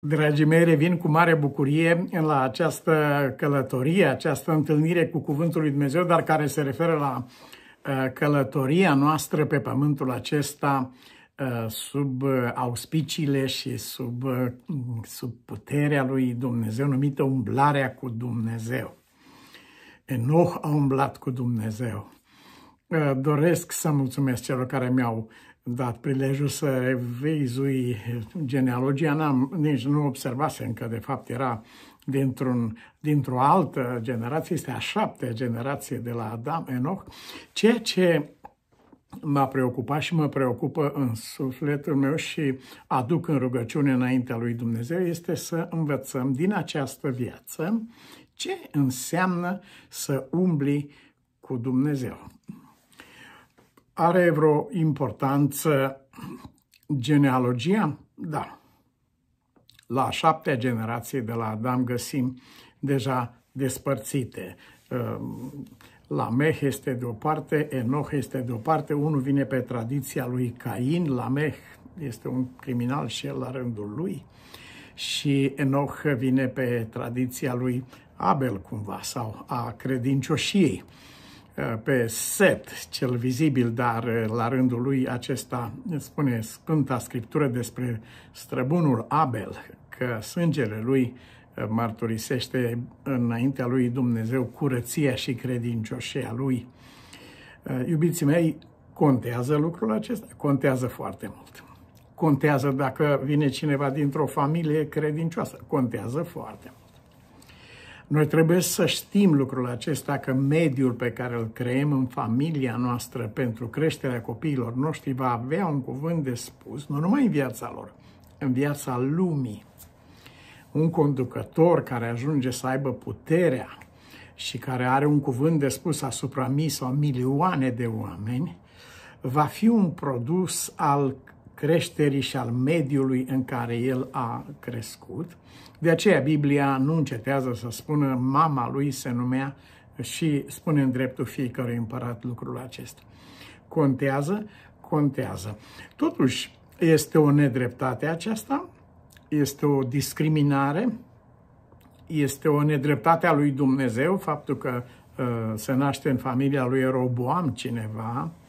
Dragii mei, revin cu mare bucurie la această călătorie, această întâlnire cu Cuvântul lui Dumnezeu, dar care se referă la uh, călătoria noastră pe pământul acesta uh, sub uh, auspiciile și sub, sub puterea lui Dumnezeu, numită umblarea cu Dumnezeu. Enoch a umblat cu Dumnezeu doresc să mulțumesc celor care mi-au dat prilejul să revizui genealogia, n-am, nici nu observase încă de fapt era dintr-un, dintr-o altă generație, este a șaptea generație de la Adam, Enoch, ceea ce m-a preocupat și mă preocupă în sufletul meu și aduc în rugăciune înaintea lui Dumnezeu este să învățăm din această viață ce înseamnă să umbli cu Dumnezeu. Are vreo importanță genealogia? Da. La șaptea generație de la Adam găsim deja despărțite. Ehm, la meh este de o parte, Enoch este de o parte, unul vine pe tradiția lui Cain, la meh este un criminal și el la rândul lui și Enoch vine pe tradiția lui Abel cumva sau a credincioșiei. Eh, pe set, cel vizibil, dar eh, la rândul lui acesta spune Sfânta Scriptură despre străbunul Abel, că sângele lui eh, mărturisește înaintea lui Dumnezeu curăția și credincioșia lui. Iubiții mei, contează lucrul acesta? Contează foarte mult. Contează dacă vine cineva dintr-o familie credincioasă. Contează foarte mult. Noi trebuie să știm lucrul acesta, că mediul pe care îl creăm în familia noastră pentru creșterea copiilor noștri va avea un cuvânt de spus, nu numai în viața lor, în viața lumii. Un conducător care ajunge să aibă puterea și care are un cuvânt de spus asupra mii sau milioane de oameni, va fi un produs al creșterii și al mediului în care el a crescut. De aceea Biblia nu încetează să spună mama lui se numea și spune în dreptul fiecărui împărat lucrul acesta. Contează? Contează. Totuși, este o nedreptate aceasta, este o discriminare, este o nedreptate a lui Dumnezeu, faptul că uh, se naște în familia lui Roboam cineva, uh,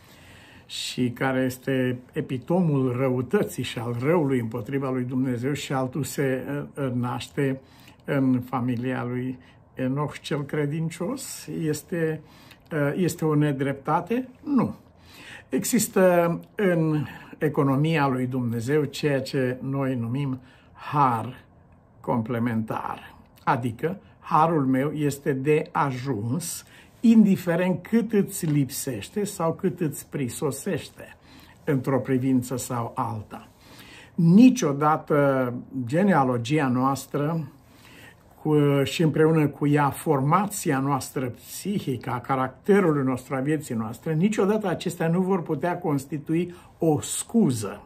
și care este epitomul răutății și al răului împotriva lui Dumnezeu și altul se uh, uh, naște în familia lui Enoch cel credincios? Este, uh, este o nedreptate? Nu. Există în economia lui Dumnezeu ceea ce noi numim har complementar, adică harul meu este de ajuns, indiferent cât îți lipsește sau cât îți prisosește într-o privință sau alta. Niciodată genealogia noastră cu, și împreună cu ea formația noastră psihică, a caracterului nostru, a vieții noastre, niciodată acestea nu vor putea constitui o scuză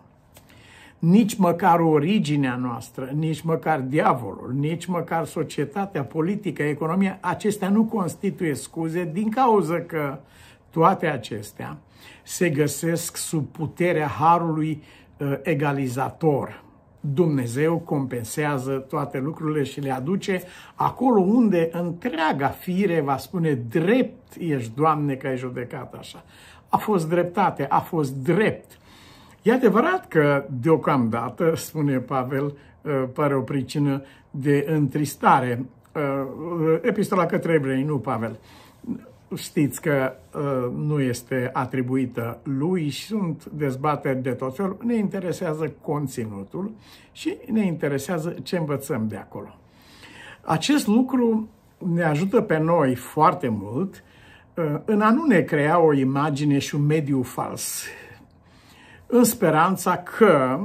nici măcar originea noastră, nici măcar diavolul, nici măcar societatea politică, economia, acestea nu constituie scuze din cauza că toate acestea se găsesc sub puterea harului ă, egalizator. Dumnezeu compensează toate lucrurile și le aduce acolo unde întreaga fire va spune drept ești, Doamne, că ai judecat așa. A fost dreptate, a fost drept E adevărat că deocamdată, spune Pavel, uh, pare o pricină de întristare. Uh, epistola către evrei, nu Pavel. Știți că uh, nu este atribuită lui și sunt dezbateri de tot felul. Ne interesează conținutul și ne interesează ce învățăm de acolo. Acest lucru ne ajută pe noi foarte mult în a nu ne crea o imagine și un mediu fals în speranța că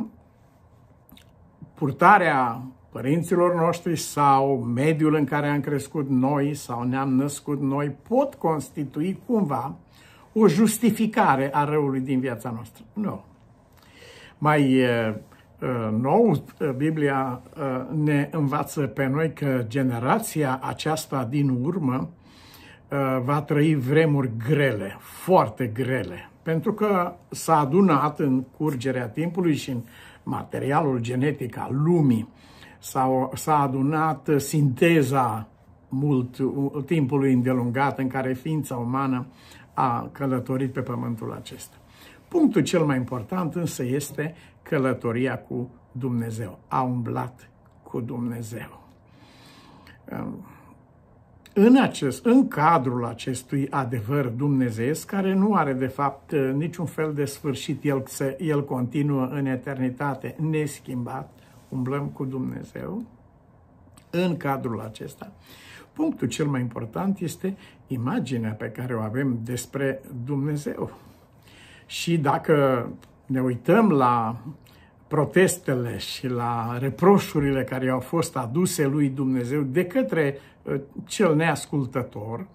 purtarea părinților noștri sau mediul în care am crescut noi sau ne-am născut noi pot constitui cumva o justificare a răului din viața noastră. Nu. Mai nou, Biblia ne învață pe noi că generația aceasta din urmă va trăi vremuri grele, foarte grele pentru că s-a adunat în curgerea timpului și în materialul genetic al lumii, s-a adunat sinteza mult timpului îndelungat în care ființa umană a călătorit pe pământul acesta. Punctul cel mai important însă este călătoria cu Dumnezeu. A umblat cu Dumnezeu în, acest, în cadrul acestui adevăr dumnezeiesc, care nu are de fapt eh, niciun fel de sfârșit, el, se, el continuă în eternitate neschimbat, umblăm cu Dumnezeu, în cadrul acesta. Punctul cel mai important este imaginea pe care o avem despre Dumnezeu. Și dacă ne uităm la protestele și la reproșurile care au fost aduse lui Dumnezeu de către uh, cel neascultător,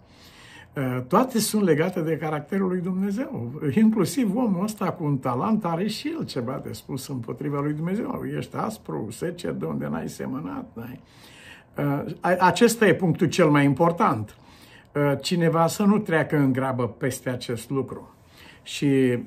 uh, toate sunt legate de caracterul lui Dumnezeu. Inclusiv omul ăsta cu un talent are și el ceva de spus împotriva lui Dumnezeu. Ești aspru, secer de unde n-ai semănat. N-ai. Uh, acesta e punctul cel mai important. Cineva să nu treacă în grabă peste acest lucru. Și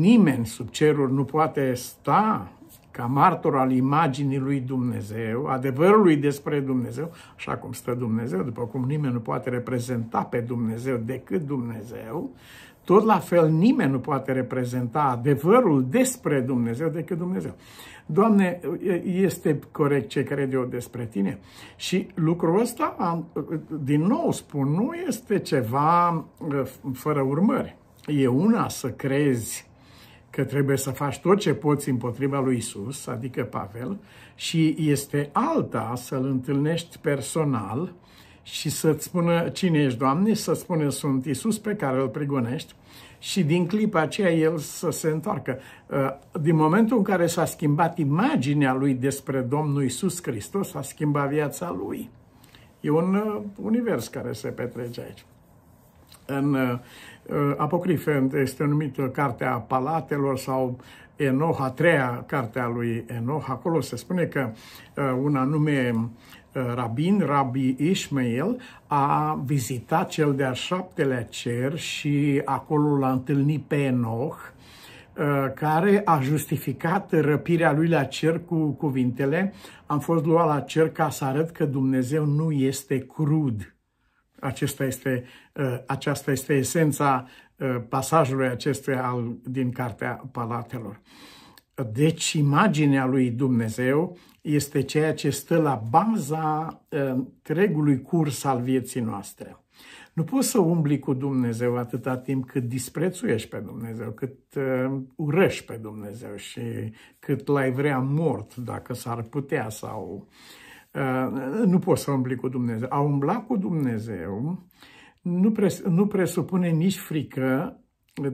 nimeni sub cerul nu poate sta ca martor al imaginii lui Dumnezeu, adevărului despre Dumnezeu, așa cum stă Dumnezeu, după cum nimeni nu poate reprezenta pe Dumnezeu decât Dumnezeu, tot la fel nimeni nu poate reprezenta adevărul despre Dumnezeu decât Dumnezeu. Doamne, este corect ce cred eu despre tine? Și lucrul ăsta, din nou spun, nu este ceva fără urmări. E una să crezi că trebuie să faci tot ce poți împotriva lui Isus, adică Pavel, și este alta să-l întâlnești personal și să-ți spună cine ești, Doamne, să spună sunt Isus pe care îl prigonești și din clipa aceea el să se întoarcă. Uh, din momentul în care s-a schimbat imaginea lui despre Domnul Isus Hristos, s-a schimbat viața lui. E un uh, univers care se petrece aici. În uh, Eh, apocrife, este numită Cartea Palatelor sau Enoch, a treia carte a lui Enoch. Acolo se spune că eh, un anume eh, rabin, Rabbi Ishmael, a vizitat cel de-al șaptelea cer și acolo l-a întâlnit pe Enoch, care a justificat răpirea lui la cer cu cuvintele Am fost luat la cer ca să arăt că Dumnezeu nu este crud. Acesta este, uh, aceasta este esența uh, pasajului acestuia din Cartea Palatelor. Deci imaginea lui Dumnezeu este ceea ce stă la baza uh, întregului curs al vieții noastre. Nu poți să umbli cu Dumnezeu atâta timp cât disprețuiești pe Dumnezeu, cât uh, urăști pe Dumnezeu și cât l-ai vrea mort, dacă s-ar putea, sau uh, Uh, nu poți să umbli cu Dumnezeu. A umbla cu Dumnezeu nu, pres, nu presupune nici frică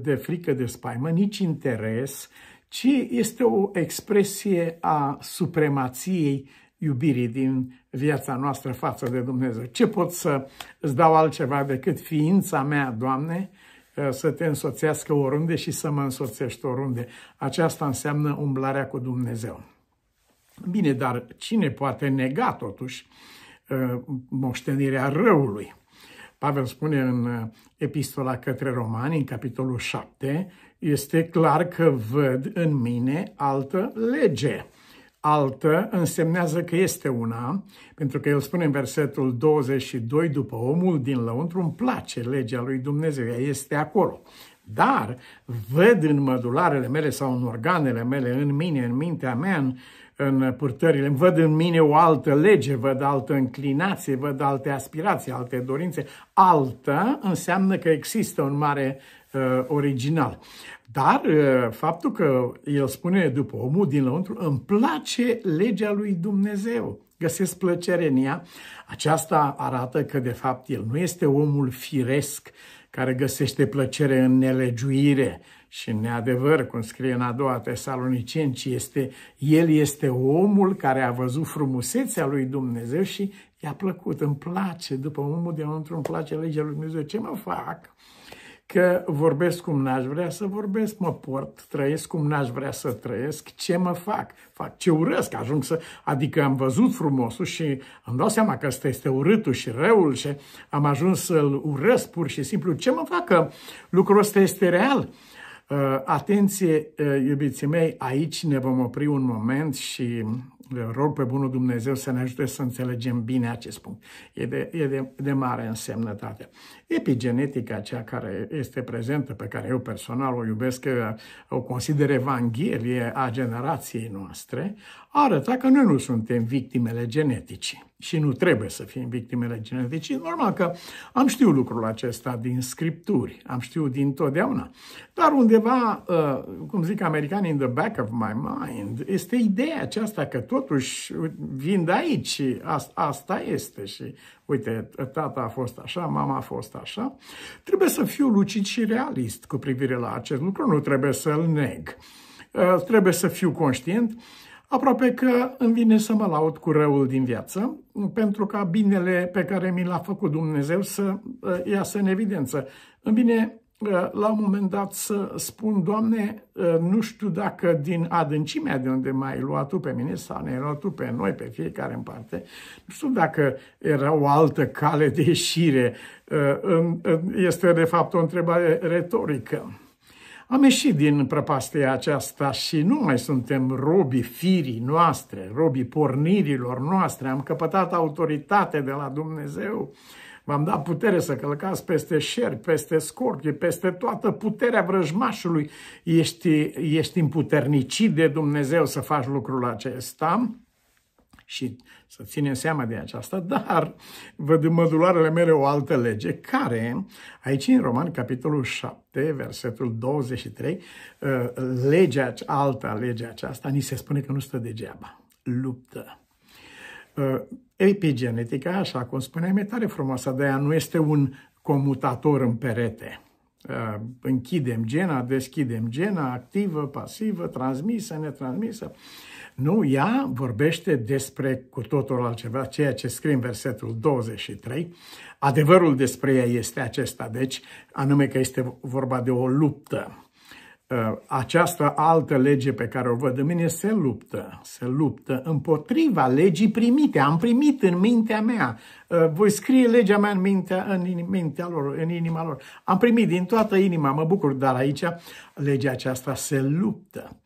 de frică de spaimă, nici interes, ci este o expresie a supremației iubirii din viața noastră față de Dumnezeu. Ce pot să îți dau altceva decât ființa mea, Doamne, uh, să te însoțească oriunde și să mă însoțești oriunde. Aceasta înseamnă umblarea cu Dumnezeu. Bine, dar cine poate nega totuși uh, moștenirea răului? Pavel spune în uh, epistola către romani, în capitolul 7, este clar că văd în mine altă lege. Altă însemnează că este una, pentru că el spune în versetul 22, după omul din lăuntru îmi place legea lui Dumnezeu, ea este acolo. Dar văd în mădularele mele sau în organele mele, în mine, în mintea mea, în în purtările, îmi văd în mine o altă lege, văd altă înclinație, văd alte aspirații, alte dorințe. Altă înseamnă că există un mare uh, original. Dar uh, faptul că el spune după omul din lăuntru, îmi place legea lui Dumnezeu. Găsesc plăcere în ea. Aceasta arată că de fapt el nu este omul firesc care găsește plăcere în nelegiuire, și neadevăr, cum scrie în a doua ci este, el este omul care a văzut frumusețea lui Dumnezeu și i-a plăcut, îmi place, după omul de înăuntru îmi place legea lui Dumnezeu, ce mă fac? Că vorbesc cum n-aș vrea să vorbesc, mă port, trăiesc cum n-aș vrea să trăiesc, ce mă fac? Fac ce urăsc, ajung să... Adică am văzut frumosul și am dat seama că ăsta este urâtul și răul și am ajuns să-l urăsc pur și simplu. Ce mă fac? Că lucrul ăsta este real. Uh, atenție, uh, iubiții mei, aici ne vom opri un moment și uh, rog pe Bunul Dumnezeu să ne ajute să înțelegem bine acest punct. E de, e de, de mare însemnătate. Epigenetica, cea care este prezentă, pe care eu personal o iubesc, o consider evanghelie a generației noastre, arăta că noi nu suntem victimele genetice și nu trebuie să fim victimele genetice. Normal că am știut lucrul acesta din scripturi, am știut din totdeauna. Dar undeva, uh, cum zic americanii, in the back of my mind, este ideea aceasta că totuși vin de aici, asta este și uite, tata a fost așa, mama a fost așa. Trebuie să fiu lucid și realist cu privire la acest lucru, nu trebuie să-l neg. Uh, trebuie să fiu conștient Aproape că îmi vine să mă laud cu răul din viață, pentru ca binele pe care mi l-a făcut Dumnezeu să uh, iasă în evidență. Îmi vine uh, la un moment dat să spun, Doamne, uh, nu știu dacă din adâncimea de unde m-ai luat Tu pe mine sau ne-ai luat Tu pe noi, pe fiecare în parte, nu știu dacă era o altă cale de ieșire. Este de fapt o întrebare retorică. Am ieșit din prăpastia aceasta și nu mai suntem robii firii noastre, robii pornirilor noastre. Am căpătat autoritate de la Dumnezeu. V-am dat putere să călcați peste șerpi, peste scorpii, peste toată puterea vrăjmașului. Ești, ești împuternicit de Dumnezeu să faci lucrul acesta și să ținem seama de aceasta, dar văd în mădularele mele o altă lege care, aici în Roman, capitolul 7, versetul 23, uh, legea, alta legea aceasta, ni se spune că nu stă degeaba. Luptă. Uh, epigenetica, așa cum spuneam, e tare frumoasă, de aia nu este un comutator în perete Uh, închidem gena, deschidem gena, activă, pasivă, transmisă, netransmisă. Nu, ea vorbește despre cu totul altceva, ceea ce scrie în versetul 23. Adevărul despre ea este acesta, deci, anume că este vorba de o luptă. Ă, această altă lege pe care o văd în mine se luptă, se luptă împotriva legii primite. Am primit în mintea mea, ă, voi scrie legea mea în mintea, în mintea lor, în inima lor. Am primit din toată inima, mă bucur, dar aici legea aceasta se luptă.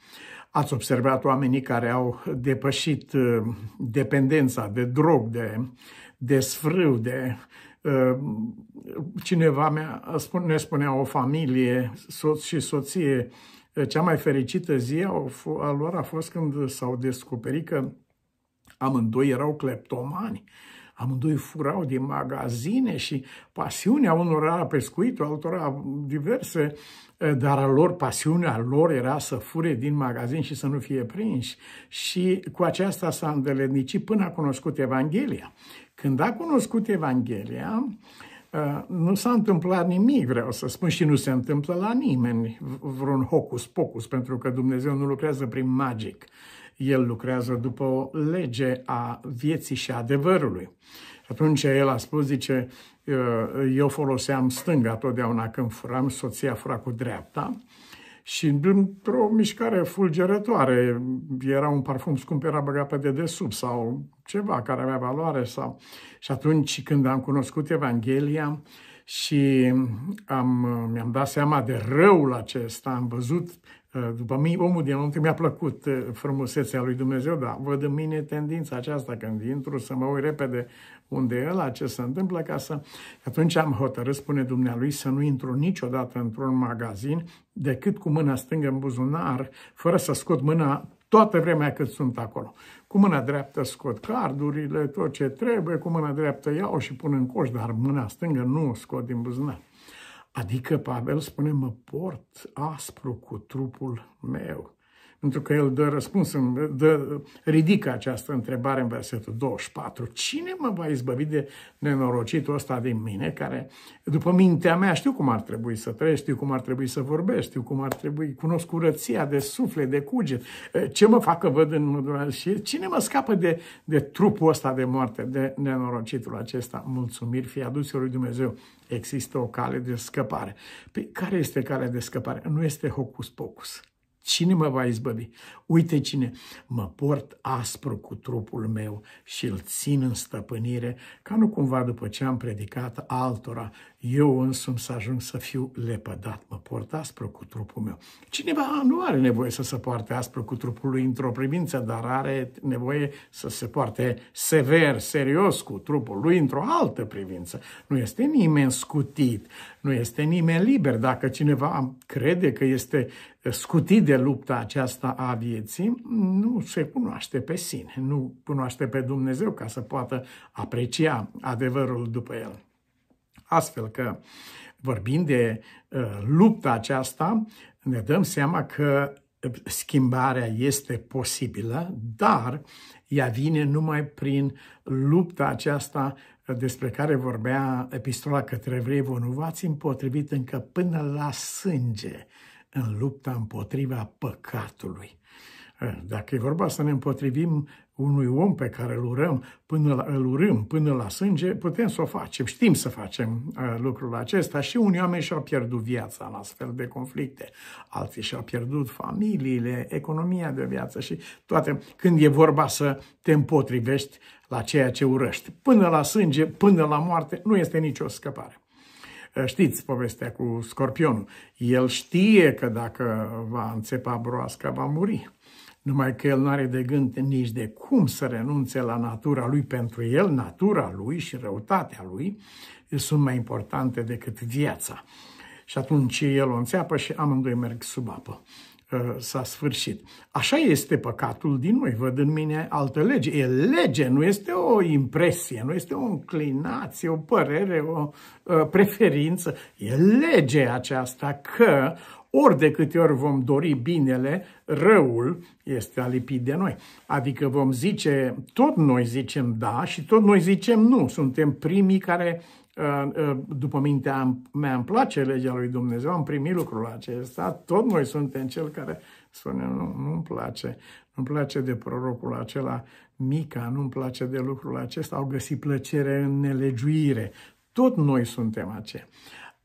Ați observat oamenii care au depășit ă, dependența de drog, de, de sfrâu, de Ehm, cineva mea, ne spunea o familie, soț și soție, cea mai fericită zi a lor a fost când s-au descoperit că amândoi erau cleptomani amândoi furau din magazine și pasiunea unora era pescuitul, altora diverse, eh, dar a lor, pasiunea lor era să fure din magazin și să nu fie prinși. Și cu aceasta s-a îndeletnicit până a cunoscut Evanghelia. Când a cunoscut Evanghelia, eh, nu s-a întâmplat nimic, vreau să spun, și nu se întâmplă la nimeni vreun hocus-pocus, pentru că Dumnezeu nu lucrează prin magic el lucrează după o lege a vieții și adevărului. atunci el a spus, zice, eu foloseam stânga totdeauna când furam, soția fura cu dreapta și într-o mișcare fulgerătoare, era un parfum scump, era băgat pe dedesubt sau ceva care avea valoare. Sau... Și atunci când am cunoscut Evanghelia și am, mi-am dat seama de răul acesta, am văzut Eh, după mine, omul din dinăuntru mi-a plăcut eh, frumusețea lui Dumnezeu, dar văd în mine tendința aceasta când intru să mă uit repede unde e ăla, ce se întâmplă, ca să... Atunci am hotărât, spune dumnealui, să nu intru niciodată într-un magazin decât cu mâna stângă în buzunar, fără să scot mâna toată vremea cât sunt acolo. Cu mâna dreaptă scot cardurile, tot ce trebuie, cu mâna dreaptă iau și pun în coș, dar mâna stângă nu o scot din buzunar. Adică Pavel spune, mă port aspru cu trupul meu pentru că el dă răspuns, în, dă, ridică această întrebare în versetul 24. Cine mă va izbăvi de nenorocitul ăsta din mine, care, după mintea mea, știu cum ar trebui să trăiesc, știu cum ar trebui să vorbesc, știu cum ar trebui, cunosc curăția de suflet, de cuget, ce mă facă văd în mândurare și cine mă scapă de, de trupul ăsta de moarte, de nenorocitul acesta. Mulțumiri fi aduse lui Dumnezeu. Există o cale de scăpare. Pe păi, care este calea de scăpare? Nu este hocus-pocus Cine mă va izbăvi? Uite cine. Mă port aspru cu trupul meu și îl țin în stăpânire, ca nu cumva după ce am predicat altora, eu însumi să ajung să fiu lepădat. Mă port aspru cu trupul meu. Cineva nu are nevoie să se poarte aspru cu trupul lui într-o privință, dar are nevoie să se poarte sever, serios cu trupul lui într-o altă privință. Nu este nimeni scutit, nu este nimeni liber. Dacă cineva crede că este scutit de de lupta aceasta a vieții nu se cunoaște pe sine, nu cunoaște pe Dumnezeu ca să poată aprecia adevărul după el. Astfel că, vorbind de uh, lupta aceasta, ne dăm seama că uh, schimbarea este posibilă, dar ea vine numai prin lupta aceasta uh, despre care vorbea epistola către evrei, vă nu v-ați împotrivit încă până la sânge în lupta împotriva păcatului. Eh, dacă e vorba să ne împotrivim unui om pe care îl urăm, până la, îl urâm până la sânge, putem să o facem, știm să facem eh, lucrul acesta și unii oameni și-au pierdut viața în astfel de conflicte, alții și-au pierdut familiile, economia de viață și toate. Când e vorba să te împotrivești la ceea ce urăști, până la sânge, până la moarte, nu este nicio scăpare. Eh, știți povestea cu scorpionul. El știe că dacă va înțepa broasca, va muri. Numai că el nu are de gând nici de cum să renunțe la natura lui pentru el, natura lui și răutatea lui sunt mai importante decât viața. Și atunci el o înțeapă și amândoi merg sub apă. Uh, s-a sfârșit. Așa este păcatul din noi, văd în mine altă lege. E lege, nu este o impresie, nu este o înclinație, o părere, o uh, preferință. E lege aceasta că ori de câte ori vom dori binele, răul este alipit de noi. Adică vom zice, tot noi zicem da și tot noi zicem nu. Suntem primii care după mintea mea îmi place legea lui Dumnezeu, am primit lucrul acesta, tot noi suntem cel care spune, nu, nu-mi place, nu-mi place de prorocul acela mica, nu-mi place de lucrul acesta, au găsit plăcere în nelegiuire. Tot noi suntem aceia.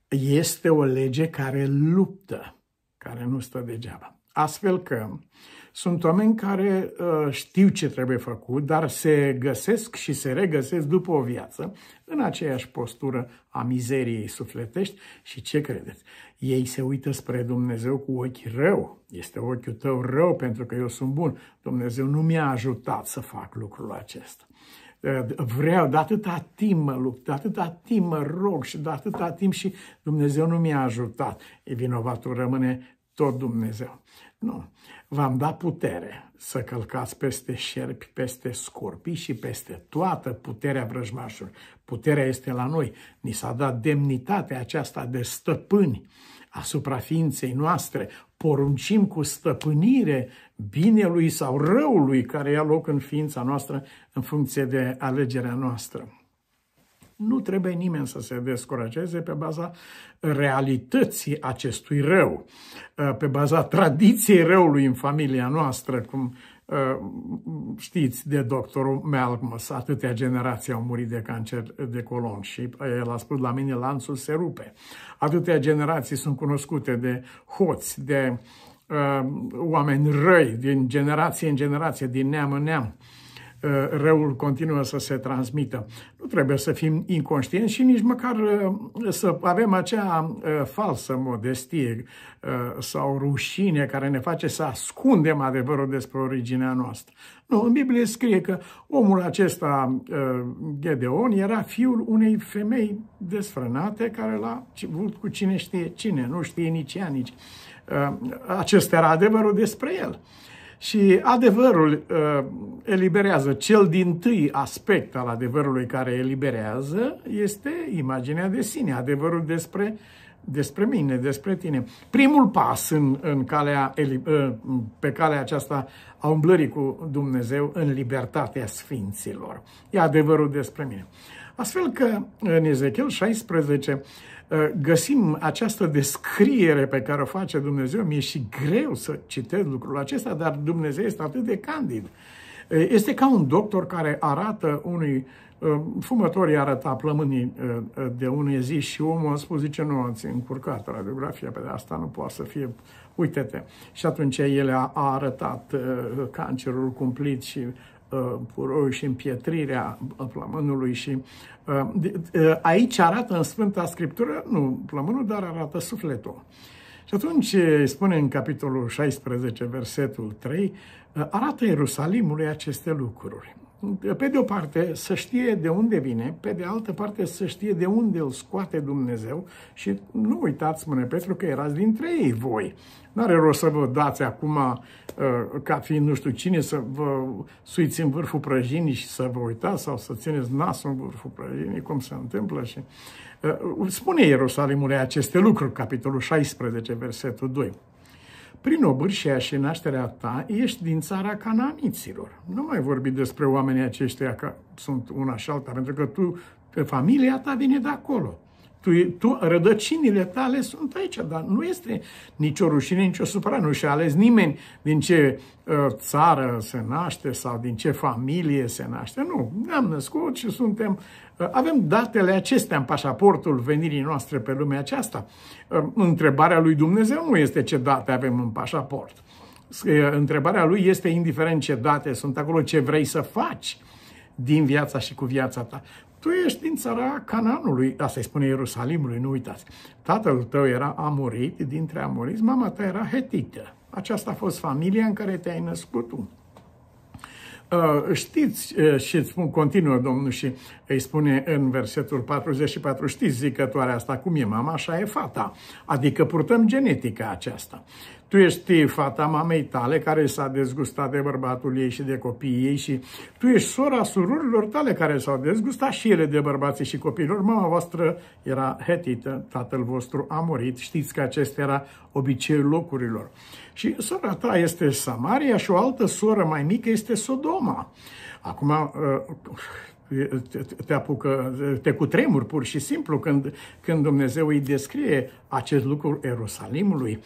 Este o lege care luptă, care nu stă degeaba. Astfel că sunt oameni care uh, știu ce trebuie făcut, dar se găsesc și se regăsesc după o viață în aceeași postură a mizeriei sufletești și ce credeți? Ei se uită spre Dumnezeu cu ochi rău. Este ochiul tău rău pentru că eu sunt bun. Dumnezeu nu mi-a ajutat să fac lucrul acesta uh, vreau, de atâta timp mă lupt, de atâta timp mă rog și de atâta timp și Dumnezeu nu mi-a ajutat. E vinovatul rămâne tot Dumnezeu. Nu. V-am dat putere să călcați peste șerpi, peste scorpii și peste toată puterea vrăjmașului. Puterea este la noi. Ni s-a dat demnitatea aceasta de stăpâni asupra ființei noastre. Poruncim cu stăpânire binelui sau răului care ia loc în ființa noastră în funcție de alegerea noastră. Nu trebuie nimeni să se descurajeze pe baza realității acestui rău, uh, pe baza tradiției răului în familia noastră, cum uh, știți de doctorul Malcolmus, atâtea generații au murit de cancer de colon și uh, el a spus la mine lanțul se rupe. Atâtea generații sunt cunoscute de hoți, de uh, oameni răi, din generație în generație, din neam în neam. Uh, Uh, răul continuă să se transmită. Nu trebuie să fim inconștienți și nici măcar uh, să avem acea uh, falsă modestie sau rușine care ne face să ascundem adevărul despre originea noastră. Nu, în Biblie scrie că omul acesta, Gedeon, era fiul unei femei desfrânate care l-a vrut cu cine știe cine, nu știe nici ea, nici. Acesta era adevărul despre el. Și adevărul uh, eliberează. Cel din tâi aspect al adevărului care eliberează este imaginea de sine, adevărul despre, despre mine, despre tine. Primul pas în, în calea, uh, pe calea aceasta a umblării cu Dumnezeu în libertatea sfinților. E adevărul despre mine. Astfel că în Ezechiel 16 ă, găsim această descriere pe care o face Dumnezeu. Mi-e și greu să citesc lucrul acesta, dar Dumnezeu este atât de candid. Este ca un doctor care arată unui ă, fumător arătat plămânii ă, de une zi și omul a spus, zice, nu, ați încurcat radiografia, pe de asta nu poate să fie, uite-te. Și atunci el a, a arătat cancerul cumplit și puroi uh, uh, și împietrirea plămânului și uh, aici arată în Sfânta Scriptură, nu plămânul, dar arată sufletul. Și atunci spune în capitolul 16, versetul 3, arată Ierusalimului aceste lucruri. Pe de o parte să știe de unde vine, pe de altă parte să știe de unde îl scoate Dumnezeu și nu uitați, spune Petru, că erați dintre ei voi. Nu are rost să vă dați acum Uh, ca fiind nu știu cine să vă suiți în vârful prăjinii și să vă uitați sau să țineți nasul în vârful prăjinii, cum se întâmplă. Și, uh, spune Ierusalimul aceste lucruri, capitolul 16, versetul 2. Prin obârșia și nașterea ta ești din țara cananiților. Nu mai vorbi despre oamenii aceștia că sunt una și alta, pentru că tu, familia ta vine de acolo. Tu, tu, rădăcinile tale sunt aici, dar nu este nicio rușine, nicio supărare. Nu și ales nimeni din ce uh, țară se naște sau din ce familie se naște. Nu, ne-am născut și suntem, uh, avem datele acestea în pașaportul venirii noastre pe lumea aceasta. Uh, întrebarea lui Dumnezeu nu este ce date avem în pașaport. Întrebarea lui este indiferent ce date sunt acolo, ce vrei să faci din viața și cu viața ta tu ești din țara Cananului, asta da, îi spune Ierusalimului, nu uitați. Tatăl tău era amorit, dintre amoriți, mama ta era hetită. Aceasta a fost familia în care te-ai născut tu. Uh, știți, uh, și îți spun, continuă Domnul și îi spune în versetul 44, știți zicătoarea asta cum e mama, așa e fata. Adică purtăm genetica aceasta tu ești fata mamei tale care s-a dezgustat de bărbatul ei și de copiii ei și tu ești sora surorilor tale care s-au dezgustat și ele de bărbații și copiilor. Mama voastră era hetită, tatăl vostru a murit, știți că acesta era obiceiul locurilor. Și sora ta este Samaria și o altă soră mai mică este Sodoma. Acum, uh, te apucă, te cutremur pur și simplu când, când Dumnezeu îi descrie acest lucru Ierusalimului.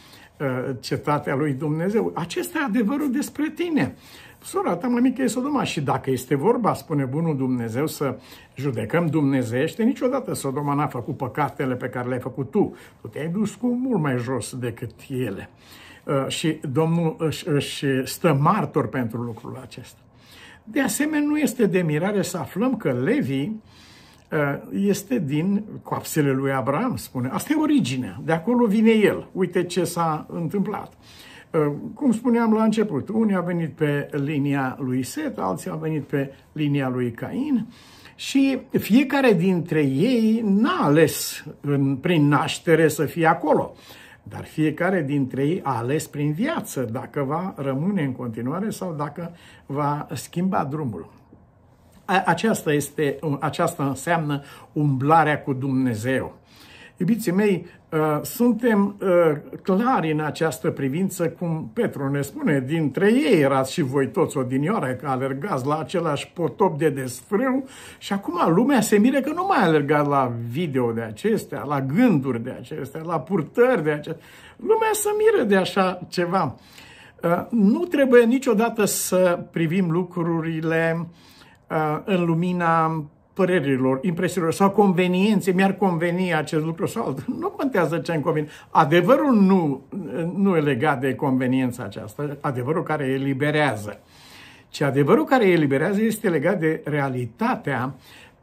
Uh, cetatea lui Dumnezeu. Acesta e adevărul despre tine. Sora ta mămică e Sodoma și dacă este vorba, spune bunul Dumnezeu, să judecăm dumnezeiește, niciodată Sodoma n-a făcut păcatele pe care le-ai făcut tu. Tu te-ai dus cu mult mai jos decât ele. Uh, și Domnul își, își stă martor pentru lucrul acesta. De asemenea, nu este de mirare să aflăm că Levi Eh, este din coapsele lui Abraham, spune. Asta e originea, de acolo vine el. Uite ce s-a întâmplat. Eh, cum spuneam la început, unii au venit pe linia lui Set, alții au venit pe linia lui Cain și fiecare dintre ei n-a ales în, prin naștere să fie acolo, dar fiecare dintre ei a ales prin viață dacă va rămâne în continuare sau dacă va schimba drumul. Aceasta, este, aceasta înseamnă umblarea cu Dumnezeu. Iubiții mei, uh, suntem uh, clari în această privință, cum Petru ne spune, dintre ei erați și voi toți odinioare, că alergați la același potop de desfrâu și acum lumea se mire că nu mai alergați la video de acestea, la gânduri de acestea, la purtări de acestea. Lumea se mire de așa ceva. Uh, nu trebuie niciodată să privim lucrurile uh, Uh, în lumina părerilor, impresiilor sau conveniențe, mi-ar conveni acest lucru sau altul. Nu contează ce îmi convine. Adevărul nu, nu e legat de conveniența aceasta, adevărul care eliberează. Ci adevărul care eliberează este legat de realitatea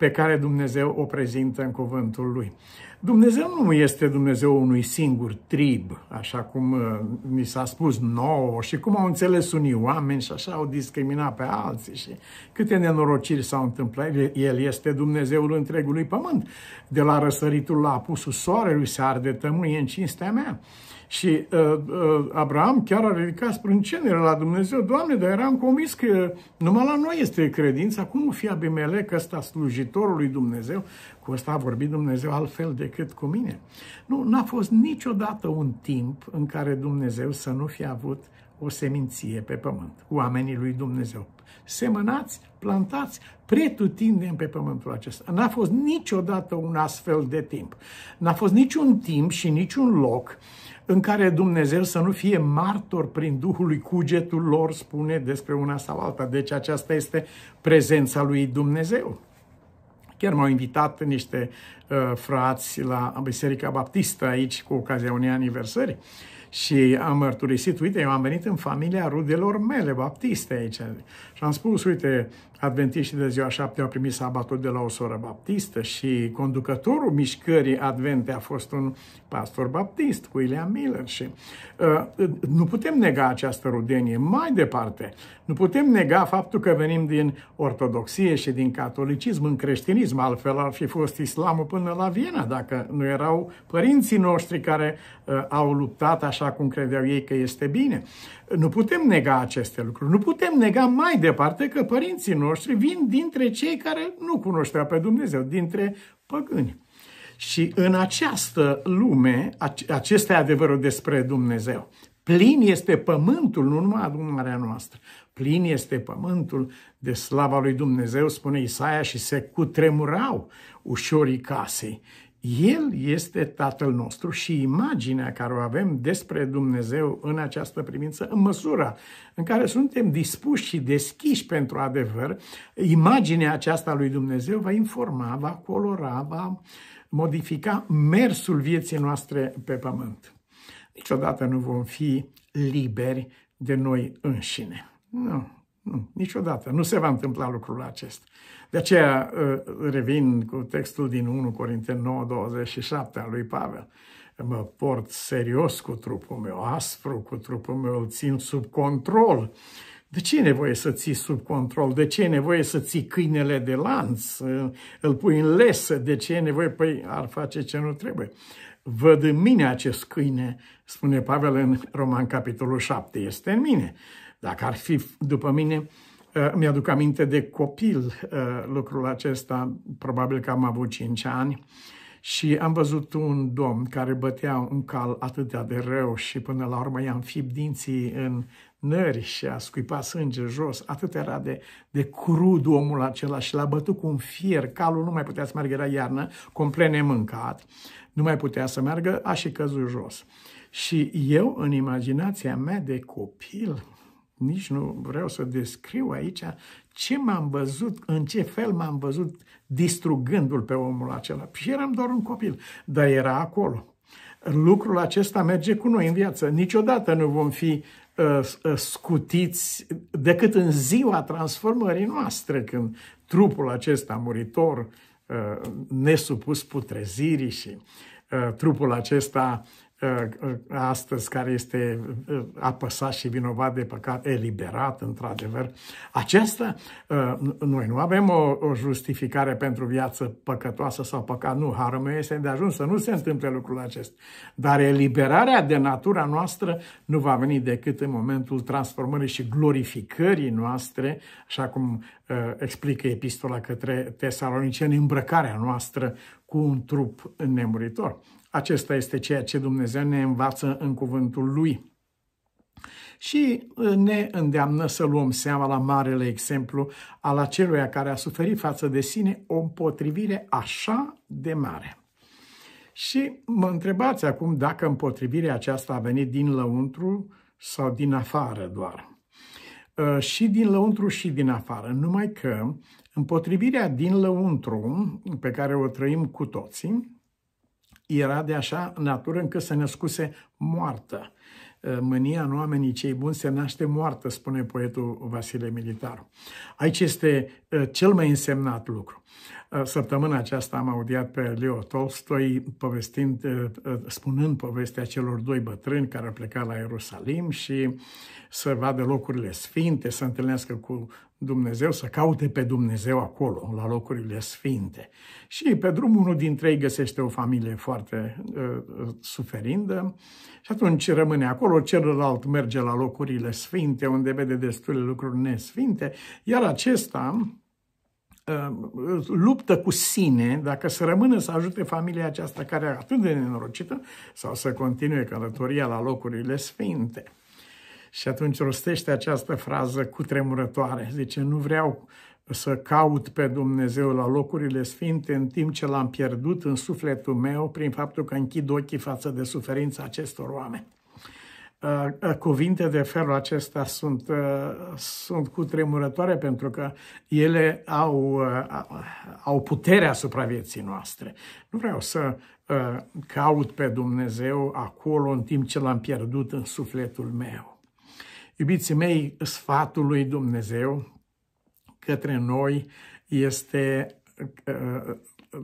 pe care Dumnezeu o prezintă în cuvântul lui. Dumnezeu nu este Dumnezeu unui singur trib, așa cum uh, mi s-a spus nouă și cum au înțeles unii oameni și așa au discriminat pe alții și câte nenorociri s-au întâmplat. El este Dumnezeul întregului pământ. De la răsăritul la apusul soarelui se arde tămâie în cinstea mea. Și uh, uh, Abraham chiar a ridicat sprâncenele la Dumnezeu. Doamne, dar eram convins că numai la noi este credința. Cum nu fi Abimelec ăsta slujitorul lui Dumnezeu? Cu ăsta a vorbit Dumnezeu altfel decât cu mine. Nu, n-a fost niciodată un timp în care Dumnezeu să nu fi avut o seminție pe pământ. Oamenii lui Dumnezeu. Semănați, plantați, pretutindem pe pământul acesta. N-a fost niciodată un astfel de timp. N-a fost niciun timp și niciun loc uh, în care Dumnezeu să nu fie martor prin duhul lui cugetul lor, spune despre una sau alta. Deci aceasta este prezența lui Dumnezeu. Chiar m-au invitat niște Uh, frați la Biserica Baptistă aici cu ocazia unei aniversări și am mărturisit, uite, eu am venit în familia rudelor mele, baptiste aici. Și am spus, uite, adventiștii de ziua 7 au primit sabatul de la o soră baptistă și conducătorul mișcării advente a fost un pastor baptist, cu William Miller. Și, uh, nu putem nega această rudenie. Mai departe, nu putem nega faptul că venim din ortodoxie și din catolicism în creștinism, altfel ar fi fost islamul până până la Viena, dacă nu erau părinții noștri care uh, au luptat așa cum credeau ei că este bine. Nu putem nega aceste lucruri. Nu putem nega mai departe că părinții noștri vin dintre cei care nu cunoșteau pe Dumnezeu, dintre păgâni. Și în această lume, acesta e adevărul despre Dumnezeu. Plin este pământul, nu numai adunarea noastră. Plin este pământul de slava lui Dumnezeu, spune Isaia, și se cutremurau ușorii casei. El este Tatăl nostru și imaginea care o avem despre Dumnezeu în această privință, în măsura în care suntem dispuși și deschiși pentru adevăr, imaginea aceasta lui Dumnezeu va informa, va colora, va modifica mersul vieții noastre pe pământ. Niciodată nu vom fi liberi de noi înșine. Nu, nu, niciodată. Nu se va întâmpla lucrul acesta. De aceea ă, revin cu textul din 1 Corinteni 9, 27 al lui Pavel. Mă port serios cu trupul meu, aspru cu trupul meu, îl țin sub control. De ce e nevoie să ții sub control? De ce e nevoie să ții câinele de lanț? Îl pui în lesă? De ce e nevoie? Păi ar face ce nu trebuie. Văd în mine acest câine, spune Pavel în Roman capitolul 7, este în mine. Dacă ar fi după mine, Eh, mi-aduc aminte de copil eh, lucrul acesta, probabil că am avut 5 ani, și am văzut un domn care bătea un cal atât de rău și până la urmă i-am fipt dinții în nări și a scuipat sânge jos. Atât era de, de crud omul acela și l-a bătut cu un fier. Calul nu mai putea să meargă, era iarnă, complet nemâncat. Nu mai putea să meargă, a și căzut jos. Și eu, în imaginația mea de copil, nici nu vreau să descriu aici ce m-am văzut, în ce fel m-am văzut distrugându-l pe omul acela. Și eram doar un copil, dar era acolo. Lucrul acesta merge cu noi în viață. Niciodată nu vom fi uh, uh, scutiți decât în ziua transformării noastre, când trupul acesta muritor, uh, nesupus putrezirii și trupul acesta Uh, uh, astăzi care este uh, apăsat și vinovat de păcat, eliberat, într-adevăr. Aceasta, noi nu avem o, o justificare pentru viață păcătoasă sau păcat, nu, harul meu este de ajuns să nu se întâmple lucrul acest. Dar eliberarea de natura noastră nu va veni decât în momentul transformării și glorificării noastre, așa cum explică epistola către tesaloniceni, îmbrăcarea noastră cu un trup nemuritor. Acesta este ceea ce Dumnezeu ne învață în cuvântul Lui. Și uh, ne îndeamnă să luăm seama la marele exemplu al aceluia care a suferit față de sine o împotrivire așa de mare. Și mă întrebați acum dacă împotrivirea aceasta a venit din lăuntru sau din afară doar. Uh, și din lăuntru și din afară, numai că împotrivirea din lăuntru pe care o trăim cu toții era de așa natură încât se născuse moartă. Eh, mânia în oamenii cei buni se naște moartă, spune poetul Vasile Militaru. Aici este eh, cel mai însemnat lucru. Săptămâna aceasta am audiat pe Leo Tolstoi povestind, eh, eh, spunând povestea celor doi bătrâni care au plecat la Ierusalim și să vadă locurile sfinte, să întâlnească cu Dumnezeu, să caute pe Dumnezeu acolo, la locurile sfinte. Și pe drum unul dintre ei găsește o familie foarte uh, suferindă și atunci rămâne acolo, celălalt merge la locurile sfinte, unde vede destule lucruri nesfinte, iar acesta Uh, luptă cu sine, dacă să rămână să ajute familia aceasta care e atât de nenorocită, sau să continue călătoria la locurile sfinte. Și atunci rostește această frază cu tremurătoare. Zice, nu vreau să caut pe Dumnezeu la locurile sfinte în timp ce l-am pierdut în sufletul meu prin faptul că închid ochii față de suferința acestor oameni. Uh, uh, cuvinte de felul acesta sunt, uh, sunt cutremurătoare pentru că ele au, au puterea asupra vieții noastre. Nu vreau să caut pe Dumnezeu acolo în timp ce l-am pierdut în sufletul meu. Iubiții mei, sfatul lui Dumnezeu către noi este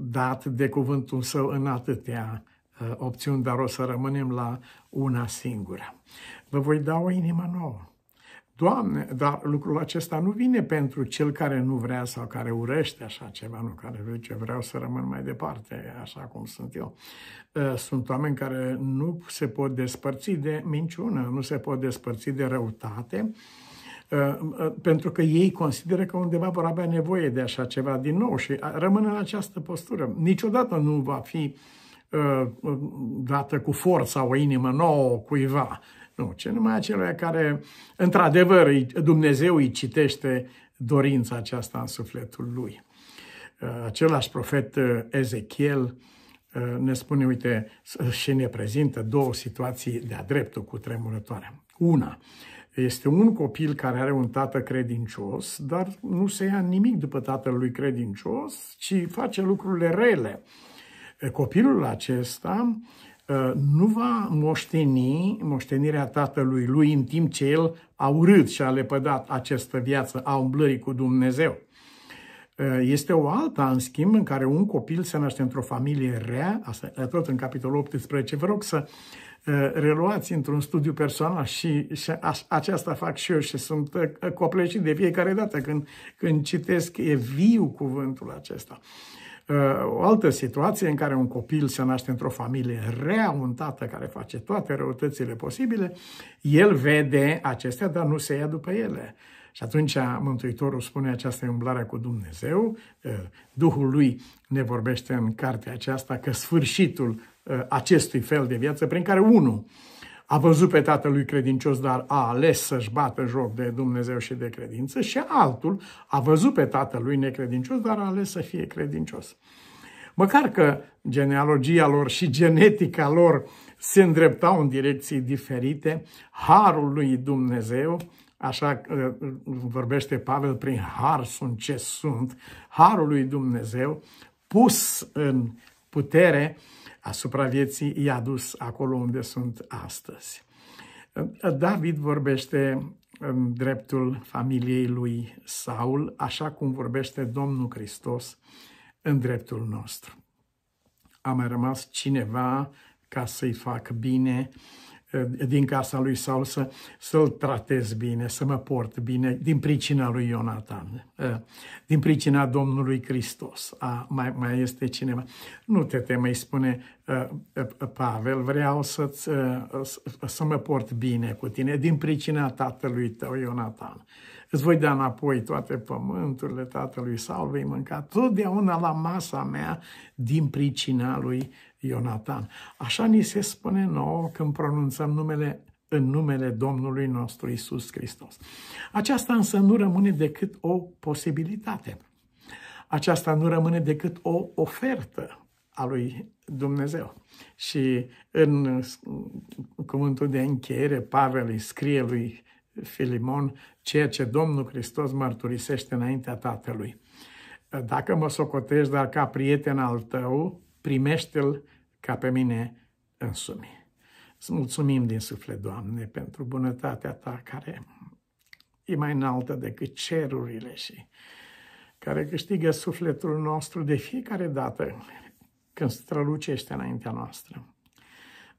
dat de cuvântul său în atâtea Uh, opțiuni, dar o să rămânem la una singură. Vă voi da o inimă nouă. Doamne, dar lucrul acesta nu vine pentru cel care nu vrea sau care urăște așa ceva, nu care zice vreau să rămân mai departe, așa cum sunt eu. Uh, sunt oameni care nu se pot despărți de minciună, nu se pot despărți de răutate, uh, pentru că ei consideră că undeva vor avea nevoie de așa ceva din nou și rămân în această postură. Niciodată nu va fi uh, Uh, dată cu forța o inimă nouă cuiva. Nu, ce numai acelui care, într-adevăr, Dumnezeu îi citește dorința aceasta în sufletul lui. Uh, același profet uh, Ezechiel ne spune, uite, și ne prezintă două situații de-a dreptul cu tremurătoare. Una, este un copil care are un tată credincios, dar nu se ia nimic după tatălui credincios, ci face lucrurile rele. Uh, Copilul acesta nu va moșteni moștenirea tatălui lui în timp ce el a urât și a lepădat această viață a umblării cu Dumnezeu. Este o alta, în schimb, în care un copil se naște într-o familie rea, asta e tot în capitolul 18, vă rog să reluați într-un studiu personal și, și aceasta fac și eu și sunt copleșit de fiecare dată când, când citesc, e viu cuvântul acesta. Uh, Uh, o altă situație în care un copil se naște într-o familie rea, un tată care face toate răutățile posibile, el vede acestea, dar nu se ia după ele. Și atunci Mântuitorul spune această umblare cu Dumnezeu, uh, Duhul lui ne vorbește în cartea aceasta că sfârșitul uh, acestui fel de viață, prin care unul a văzut pe tatălui credincios, dar a ales să-și bată joc de Dumnezeu și de credință și altul a văzut pe tatălui necredincios, dar a ales să fie credincios. Măcar că genealogia lor și genetica lor se îndreptau în direcții diferite, harul lui Dumnezeu, așa uh, vorbește Pavel, prin har sunt ce sunt, harul lui Dumnezeu pus în putere asupra vieții i-a dus acolo unde sunt astăzi. David vorbește în dreptul familiei lui Saul, așa cum vorbește Domnul Hristos în dreptul nostru. A mai rămas cineva ca să-i fac bine, Eh, din casa lui Saul să, să-l tratez bine, să mă port bine din pricina lui Ionatan, eh, din pricina Domnului Hristos. A, mai, mai este cineva. Nu te teme, îi spune eh, Pavel, vreau să, să mă port bine cu tine din pricina tatălui tău, Ionatan. Îți voi da înapoi toate pământurile tatălui Saul, vei mânca totdeauna la masa mea din pricina lui Ionatan. Așa ni se spune nouă când pronunțăm numele în numele Domnului nostru Isus Hristos. Aceasta însă nu rămâne decât o posibilitate. Aceasta nu rămâne decât o ofertă a lui Dumnezeu. Și în cuvântul de încheiere, Pavel îi scrie lui Filimon ceea ce Domnul Hristos mărturisește înaintea Tatălui. Dacă mă socotești dar ca prieten al tău, primește-l ca pe mine însumi. Să mulțumim din suflet, Doamne, pentru bunătatea Ta care e mai înaltă decât cerurile și care câștigă sufletul nostru de fiecare dată când strălucește înaintea noastră.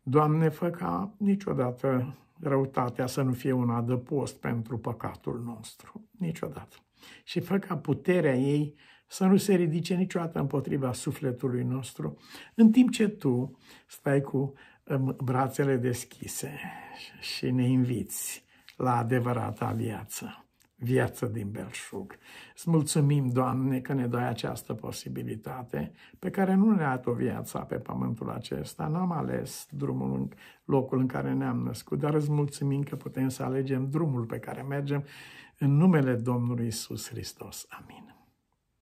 Doamne, fă ca niciodată răutatea să nu fie un adăpost pentru păcatul nostru, niciodată. Și fă ca puterea ei să nu se ridice niciodată împotriva sufletului nostru, în timp ce tu stai cu um, brațele deschise și ne inviți la adevărata viață, viață din belșug. Îți mulțumim, Doamne, că ne dai această posibilitate pe care nu ne-a dat-o viața pe pământul acesta. N-am ales drumul, locul în care ne-am născut, dar îți mulțumim că putem să alegem drumul pe care mergem în numele Domnului Isus Hristos. Amin.